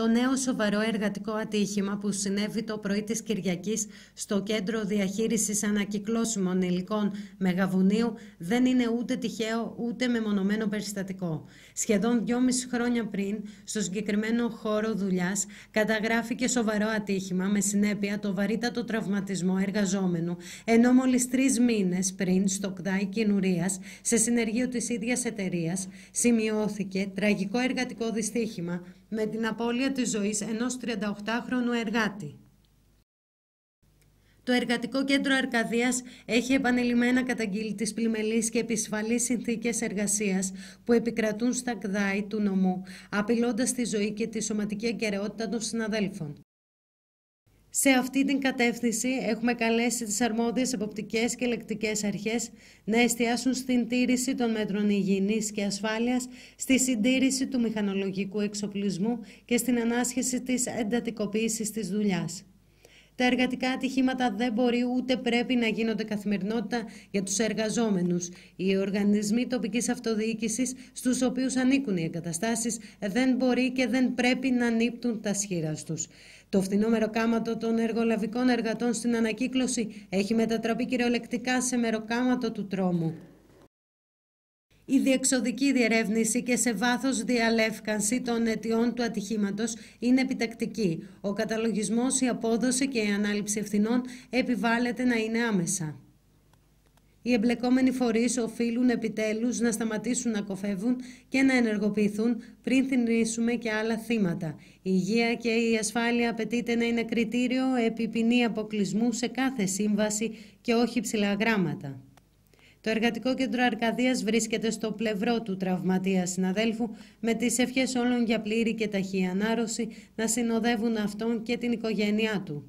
το νέο σοβαρό εργατικό ατύχημα που συνέβη το πρωί της Κυριακής στο Κέντρο Διαχείρισης Ανακυκλώσιμων Υλικών Μεγαβουνίου δεν είναι ούτε τυχαίο ούτε μεμονωμένο περιστατικό. Σχεδόν δυόμιση χρόνια πριν, στο συγκεκριμένο χώρο δουλειάς, καταγράφηκε σοβαρό ατύχημα με συνέπεια το βαρύτατο τραυματισμό εργαζόμενου, ενώ μόλις τρεις μήνες πριν, στο ΚΔΑΙ Κινουρία, σε συνεργείο της ίδιας εταιρείας, σημειώθηκε τραγικό εργατικό δυστύχημα με την απώλεια Τη της ζωής ενός 38χρονου εργάτη. Το Εργατικό Κέντρο Αρκαδίας έχει επανειλημμένα καταγγείλει της πλημελείς και επισφαλείς συνθήκες εργασίας που επικρατούν στα κδάη του νομού, απειλώντας τη ζωή και τη σωματική αγκαιρεότητα των συναδέλφων. Σε αυτή την κατεύθυνση έχουμε καλέσει τις αρμόδιες εποπτικές και ελεκτικές αρχές να εστιάσουν στην τήρηση των μέτρων υγιεινής και ασφάλειας, στη συντήρηση του μηχανολογικού εξοπλισμού και στην ανάσχεση της εντατικοποίησης της δουλειάς. Τα εργατικά ατυχήματα δεν μπορεί ούτε πρέπει να γίνονται καθημερινότητα για τους εργαζόμενους. Οι οργανισμοί τοπικής αυτοδιοίκησης, στους οποίους ανήκουν οι εγκαταστάσεις, δεν μπορεί και δεν πρέπει να νύπτουν τα σχήρας τους. Το φθηνό μεροκάματο των εργολαβικών εργατών στην ανακύκλωση έχει μετατραπεί κυριολεκτικά σε μεροκάματο του τρόμου. Η διεξοδική διερεύνηση και σε βάθος διαλεύκανση των αιτιών του ατυχήματος είναι επιτακτική. Ο καταλογισμός, η απόδοση και η ανάληψη ευθυνών επιβάλλεται να είναι άμεσα. Οι εμπλεκόμενοι φορείς οφείλουν επιτέλους να σταματήσουν να κοφεύουν και να ενεργοποιηθούν πριν θυμίσουμε και άλλα θύματα. Η υγεία και η ασφάλεια απαιτείται να είναι κριτήριο επί ποινή αποκλεισμού σε κάθε σύμβαση και όχι ψηλά γράμματα. Το Εργατικό Κέντρο Αρκαδίας βρίσκεται στο πλευρό του τραυματία συναδέλφου με τις ευχές όλων για πλήρη και ταχύ ανάρρωση να συνοδεύουν αυτόν και την οικογένειά του.